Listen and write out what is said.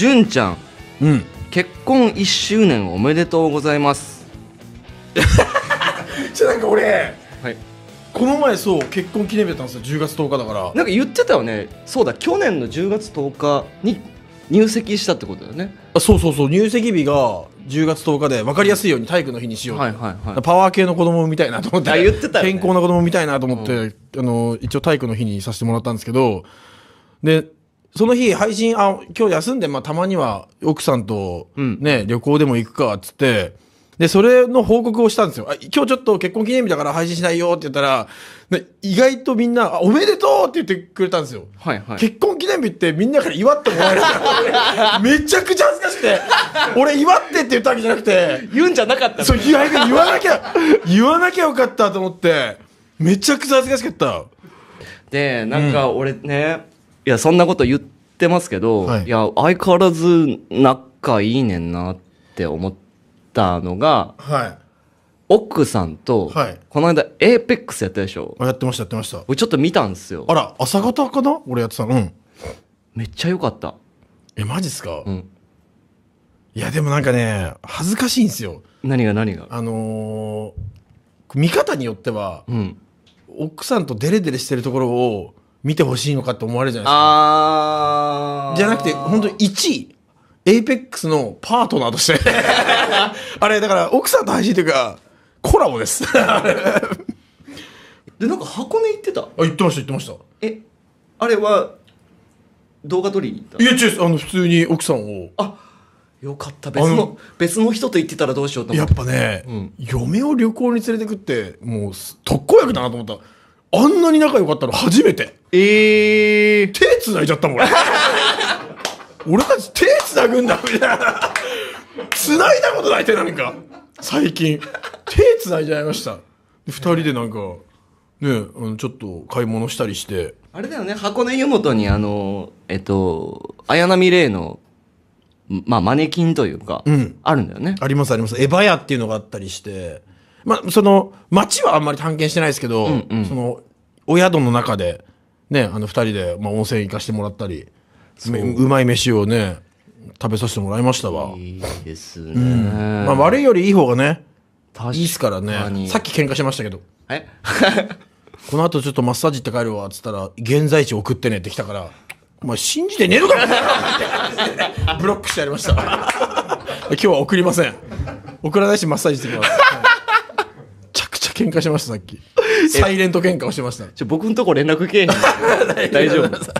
純ちゃん、うん、結婚1周年おめでとうございます じゃなんか俺、はい、この前そう結婚記念日だったんですよ10月10日だからなんか言ってたよねそうだ去年の10月10日に入籍したってことだよねあそうそうそう入籍日が10月10日で分かりやすいように体育の日にしよう、はいはいはい、パワー系の子供みたいなと思って言ってた、ね、健康な子供みたいなと思って、うん、あの一応体育の日にさせてもらったんですけどでその日配信、あ、今日休んで、まあたまには奥さんとね、うん、旅行でも行くか、っつって、で、それの報告をしたんですよ。あ、今日ちょっと結婚記念日だから配信しないよって言ったら、意外とみんな、おめでとうって言ってくれたんですよ。はいはい。結婚記念日ってみんなから祝ってもらえる めちゃくちゃ恥ずかしくて、俺祝ってって言ったわけじゃなくて、言うんじゃなかった、そう、言わなきゃ、言わなきゃよかったと思って、めちゃくちゃ恥ずかしかった。で、なんか俺ね、うんいや、そんなこと言ってますけど、はい、いや、相変わらず仲いいねんなって思ったのが、はい。奥さんと、はい、この間、エーペックスやったでしょやってました、やってました。俺ちょっと見たんですよ。あら、朝方かな俺やってたの。うん。めっちゃ良かった。え、マジっすかうん。いや、でもなんかね、恥ずかしいんですよ。何が何があのー、見方によっては、うん、奥さんとデレデレしてるところを、見てほしいのかって思われるじゃないですか。あじゃなくて、本当に1位、エイペックスのパートナーとして あれ、だから奥さんと配信というか、コラボですで、なんか箱根行ってたあ、行ってました、行ってました。え、あれは、動画撮りに行ったいや、違う、あの、普通に奥さんを。あよかった別の別の人と行ってたらどうしようと思ってやっぱね、うん、嫁を旅行に連れてくってもう特効薬だなと思ったあんなに仲良かったの初めてえー、手繋いじゃったもん俺 たち手繋ぐんだみたいな繋いだことない手なんか最近手繋いじゃいました2人でなんかねちょっと買い物したりしてあれだよね箱根湯本にあのえっと綾波レイのまあマネキンというか、うん、あるんだよねありますありますエヴァ屋っていうのがあったりしてまあその街はあんまり探検してないですけど、うんうん、そのお宿の中でね、あの二人で、まあ、温泉行かしてもらったりううまい飯をね食べさせてもらいましたわいいですね、うん、まあ、悪いよりいい方がねいいっすからねさっき喧嘩しましたけどえ この後ちょっとマッサージって帰るわっつったら現在地送ってねって来たからお前信じて寝るから ブロックしてやりました 今日は送りません送らないしマッサージしてきます喧嘩しました、さっき。サイレント喧嘩をしてました。ちょ、僕んとこ連絡けえへん。大丈夫。